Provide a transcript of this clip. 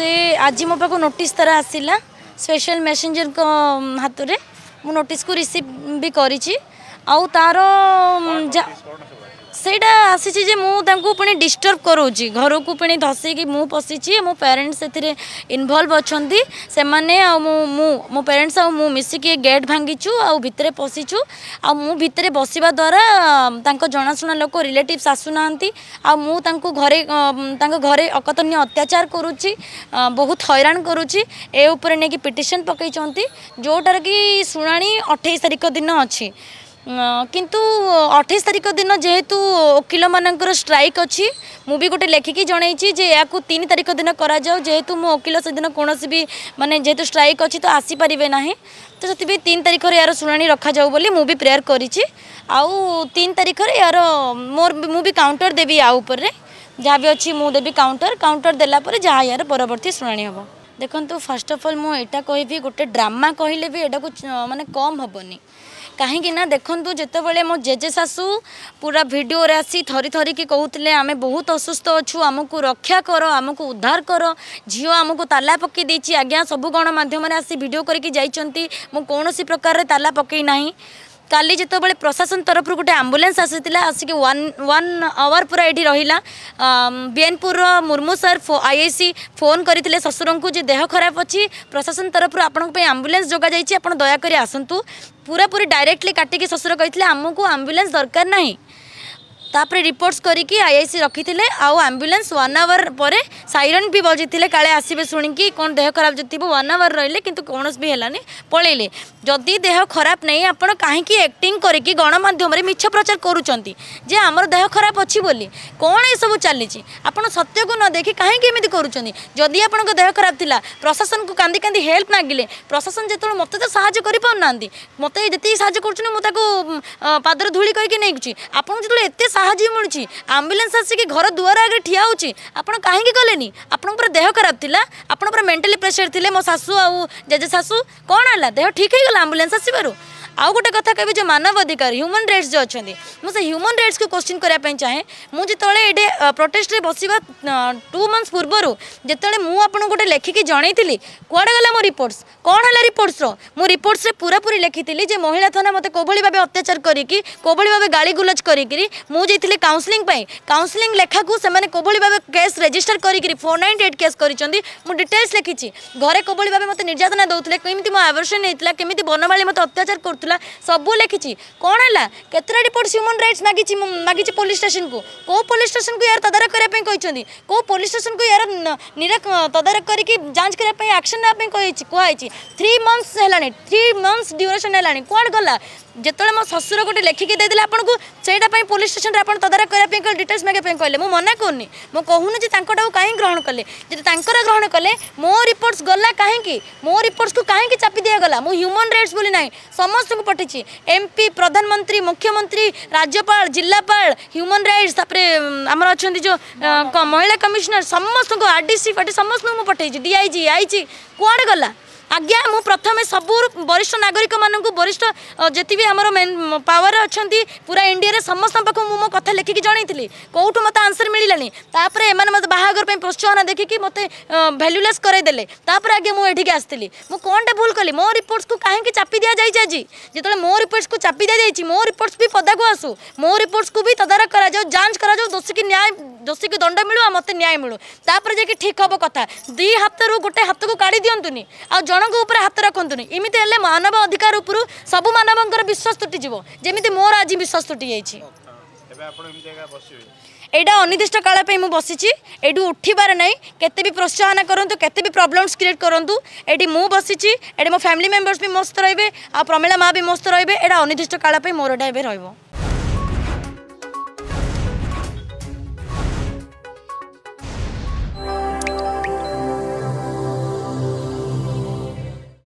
ସେ ଆଜି ମୋ ପାଖକୁ ନୋଟିସ୍ ତାର ଆସିଲା ସ୍ପେଶାଲ୍ ମେସେଞ୍ଜରଙ୍କ ହାତରେ ମୁଁ ନୋଟିସ୍କୁ ରିସିଭ୍ ବି କରିଛି ଆଉ ତାର ସେଇଟା ଆସିଛି ଯେ ମୁଁ ତାଙ୍କୁ ପୁଣି ଡିଷ୍ଟର୍ବ କରାଉଛି ଘରକୁ ପୁଣି ଧସିକି ମୁଁ ପଶିଛି ମୋ ପ୍ୟାରେଣ୍ଟସ୍ ସେଥିରେ ଇନଭଲ୍ଭ ଅଛନ୍ତି ସେମାନେ ଆଉ ମୁଁ ମୁଁ ମୋ ପ୍ୟାରେଣ୍ଟସ୍ ଆଉ ମୁଁ ମିଶିକି ଗେଟ୍ ଭାଙ୍ଗିଛୁ ଆଉ ଭିତରେ ପଶିଛୁ ଆଉ ମୁଁ ଭିତରେ ବସିବା ଦ୍ୱାରା ତାଙ୍କ ଜଣାଶୁଣା ଲୋକ ରିଲେଟିଭ୍ସ ଆସୁନାହାନ୍ତି ଆଉ ମୁଁ ତାଙ୍କୁ ଘରେ ତାଙ୍କ ଘରେ ଅକତନ୍ୟ ଅତ୍ୟାଚାର କରୁଛି ବହୁତ ହଇରାଣ କରୁଛି ଏ ଉପରେ ନେଇକି ପିଟିସନ୍ ପକାଇଛନ୍ତି ଯେଉଁଟାରେ କି ଶୁଣାଣି ଅଠେଇଶ ତାରିଖ ଦିନ ଅଛି কিন্তু অঠেইশ তারিখ দিন যেহেতু ওকিল মানকর স্ট্রাইক অছি মু গোটে লেখিকি জনাইছি যে এখন তিন তারিখ দিন করা যাও যেহেতু মো ওকিল সেদিন কোণী বি মানে যেহেতু স্ট্রাইক অছি তো আসিপারে না তো সেপি তিন তারিখরে এর শুনানি রখা যাও বলে মু প্রেয়ার করেছি আউ তিন তারিখরে এর মোর মু কাউন্টর দেবি আ উপরে যা বি অবি কাউন্টর কাউন্টর দেলাপরে যা এর পরবর্তী শুনানি হব দেখুন ফার্স্ট অফ অল মু এটা কহিবি গোটে ড্রামা কহিলে বি এটা মানে কম হবনি कहीं देखूँ जोबले मो जेजे शाशु पूरा भिडियो आसी थरी थरिकी कहते आम बहुत असुस्थ अच्छू आमको रक्षा कर आमको उद्धार कर झीओ को ताला पकई आज्ञा सबू गणमाध्यम आसी भिड करके जाती मुझसी प्रकार ताला पकई ना কালি যেতবে প্রশাসন তরফর গোটে আম্বুলান্স আসিলা আসিকি ওয়ান ওয়ান আওয়ার পুরা এটি রহিলা বিএনপুর মুর্মু স্যার আইআইসি ফোন করে শ্বশুরঙ্কু যে দেহ খারাপ অছি প্রশাসন তরফর আপনার আম্বুলান্স যোগা যাই আপনার দয়াকরি আসন্তু পুরাপুরি ডাইরেক্টলি কাটিকি শ্বশুর কে আমি আম্বুলান্স দরকার না तापर रिपोर्ट्स कर आई आई सी रखी थे आंबुलांस वन आवर पर सैरन भी बजी थे काले आसबे शुणी कौन देह खराब जो थी वन आवर रे कि कौन भी है पलैले जदि देह खराब नहीं आप कहीं एक्ट करके गणमाम मिछ प्रचार करुँचे आमर देह खराब अच्छी कौन ये सब चली सत्य को न देखी कहीं करदी आप देह खराब थी प्रशासन को कांदी कांदी हेल्प मागिले प्रशासन जो मत तो साज्य कर पार ना मत जी सा मुझे पादर धूली कहीकि नहीं आपत ସାହାଯ୍ୟ ମିଳୁଛି ଆମ୍ବୁଲାନ୍ସ ଆସିକି ଘର ଦୁଆର ଆଗରେ ଠିଆ ହେଉଛି ଆପଣ କାହିଁକି ଗଲେନି ଆପଣଙ୍କର ଦେହ ଖରାପ ଥିଲା ଆପଣ ପୁରା ମେଣ୍ଟାଲି ପ୍ରେସର ଥିଲେ ମୋ ଶାଶୁ ଆଉ ଜେଜେ ଶାଶୁ କ'ଣ ହେଲା ଦେହ ଠିକ୍ ହେଇଗଲା ଆମ୍ବୁଲାନ୍ସ ଆସିବାରୁ ଆଉ ଗୋଟେ କଥା କହିବି कथा ମାନବ ଅଧିକାର ହ୍ୟୁମାନ୍ ରାଇଟ୍ସ ह्यूमन ଅଛନ୍ତି ମୁଁ ସେ ହ୍ୟୁମାନ୍ ରାଇଟ୍ସକୁ राइट्स କରିବା ପାଇଁ ଚାହେଁ ମୁଁ ଯେତେବେଳେ जो ପ୍ରୋଟେଷ୍ଟରେ ବସିବା ଟୁ टू ପୂର୍ବରୁ ଯେତେବେଳେ ମୁଁ ଆପଣଙ୍କୁ ଗୋଟେ ଲେଖିକି जनईली କୁଆଡ଼େ ଗଲା ମୋ ରିପୋର୍ଟସ୍ କ'ଣ ହେଲା ରିପୋର୍ଟସ୍ର ମୁଁ ରିପୋର୍ଟସ୍ରେ ପୁରାପୁରି ଲେଖିଥିଲି ଯେ ମହିଳା ଥାନା ମୋତେ କୋଭଳି ଭାବେ ଅତ୍ୟାଚାର କରିକି କୋଭଳି ଭାବେ ଗାଳିଗୁଲଜ କରିକିରି ମୁଁ ଯାଇଥିଲି କାଉନ୍ସେଲିଂ ପାଇଁ କାଉନ୍ସିଲିଂ ଲେଖାକୁ ସେମାନେ କୋଭଳି ଭାବେ କେସ୍ ରେଜିଷ୍ଟର କରିକିରି ଫୋର୍ ନାଇନ୍ ଏଇଟ୍ କେସ୍ କରିଛନ୍ତି ମୁଁ ଡିଟେଲ୍ସ ଲେଖିଛି ଘରେ କୋଭଳି ଭାବେ ମୋତେ ନିର୍ଯାତନା ଦେଉଥିଲେ କେମିତି ମୋ ଆବର୍ସନ ହେଇଥିଲା କେମିତି ବନମାଳି ମୋତେ ଅତ୍ୟାଚାର କରୁଥିଲା ହେଇଥିଲା ସବୁ ଲେଖିଛି କ'ଣ ହେଲା କେତେଟା ରିପୋର୍ଟ ହ୍ୟୁମାନ୍ ରାଇଟ୍ସ ମାଗିଛି ମାଗିଛି ପୋଲିସ୍ ଷ୍ଟେସନକୁ କେଉଁ ପୋଲିସ୍ ଷ୍ଟେସନକୁ ଏହାର ତଦାରଖ କରିବା ପାଇଁ କହିଛନ୍ତି କେଉଁ ପୋଲିସ୍ ଷ୍ଟେସନକୁ ଏହାର ନିରା ତଦାରଖ କରିକି ଯାଞ୍ଚ କରିବା ପାଇଁ ଆକ୍ସନ୍ ନେବା ପାଇଁ କୁହାଯାଇଛି ଥ୍ରୀ ମନ୍ଥସ୍ ହେଲାଣି ଥ୍ରୀ ମନ୍ଥସ୍ ଡ୍ୟୁରେସନ୍ ହେଲାଣି କୁଆଡ଼େ ଗଲା যেতবে মো শ্বশুর গোটে লেখিকি দিয়ে আপনার সেইটা পুলিশ স্টেশন আপনার তদারখ করা ডিটেলস মাগে কে মু মনা করুনি মু কুনি যে তাঁকটা কাহি গ্রহণ কলে যদি তাঁকর গ্রহণ কলে মো রিপোর্টস গলা কাহি মো রিপোর্টস কাহি চাপি দিয়েগলা মু হ্যুমান রাইটস বলে না সমস্ত পঠিছি এমপি প্রধানমন্ত্রী মুখ্যমন্ত্রী রাজ্যপাল জেলাপাল হ্যুমান রাইটস তাপরে আমার অনেক যে মহিলা কমিশনার সমস্ত আরডিসি ফাটি সমস্ত পঠাইছি ডিআইজি আইজি কুয়াড়ে গলা ଆଜ୍ଞା ମୁଁ ପ୍ରଥମେ ସବୁ ବରିଷ୍ଠ ନାଗରିକମାନଙ୍କୁ ବରିଷ୍ଠ ଯେତିକି ଆମର ପାୱାର ଅଛନ୍ତି ପୁରା ଇଣ୍ଡିଆରେ ସମସ୍ତଙ୍କ ପାଖକୁ ମୁଁ ମୋ କଥା ଲେଖିକି ଜଣେଇଥିଲି କେଉଁଠୁ ମୋତେ ଆନ୍ସର୍ ମିଳିଲାନି ତାପରେ ଏମାନେ ମୋତେ ବାହାଘର ପାଇଁ ପ୍ରୋତ୍ସାହନ ଦେଖିକି ମୋତେ ଭ୍ୟାଲ୍ୟୁଲେସ୍ କରାଇଦେଲେ ତାପରେ ଆଜ୍ଞା ମୁଁ ଏଠିକି ଆସିଥିଲି ମୁଁ କ'ଣଟା ଭୁଲ କଲି ମୋ ରିପୋର୍ଟସ୍କୁ କାହିଁକି ଚାପି ଦିଆଯାଇଛି ଆଜି ଯେତେବେଳେ ମୋ ରିପୋର୍ଟସ୍କୁ ଚାପି ଦିଆଯାଇଛି ମୋ ରିପୋର୍ଟସ୍ ବି ପଦାକୁ ଆସୁ ମୋ ରିପୋର୍ଟସ୍କୁ ବି ତଦାରଖ କରାଯାଉ ଯାଞ୍ଚ କରାଯାଉ ଦୋଷୀକି ନ୍ୟାୟ ଦୋଷୀକି ଦଣ୍ଡ ମିଳୁ ଆଉ ମୋତେ ନ୍ୟାୟ ମିଳୁ ତାପରେ ଯାଇକି ଠିକ୍ ହେବ କଥା ଦୁଇ ହାତରୁ ଗୋଟେ ହାତକୁ କାଢ଼ି ଦିଅନ୍ତୁନି ଆଉ ଜଣ ଜଣଙ୍କ ଉପରେ ହାତ ରଖନ୍ତୁନି ଏମିତି ହେଲେ ମାନବ ଅଧିକାର ଉପରୁ ସବୁ ମାନବଙ୍କର ବିଶ୍ୱାସ ତୁଟିଯିବ ଯେମିତି ମୋର ଆଜି ବିଶ୍ୱାସ ତୁଟି ଯାଇଛି ଏଇଟା ଅନିର୍ଦ୍ଦିଷ୍ଟ କାଳ ପାଇଁ ମୁଁ ବସିଛି ଏଇଠୁ ଉଠିବାର ନାହିଁ କେତେ ବି ପ୍ରୋତ୍ସାହନ କରନ୍ତୁ କେତେ ବି ପ୍ରୋବ୍ଲେମ୍ସ କ୍ରିଏଟ୍ କରନ୍ତୁ ଏଇଠି ମୁଁ ବସିଛି ଏଇଠି ମୋ ଫ୍ୟାମିଲି ମେମ୍ବର୍ସ ବି ମସ୍ତ ରହିବେ ଆଉ ପ୍ରମିଳା ମା' ବି ମସ୍ତ ରହିବେ ଏଇଟା ଅନିର୍ଦ୍ଦିଷ୍ଟ କାଳ ପାଇଁ ମୋର ଏଇଟା ଏବେ ରହିବ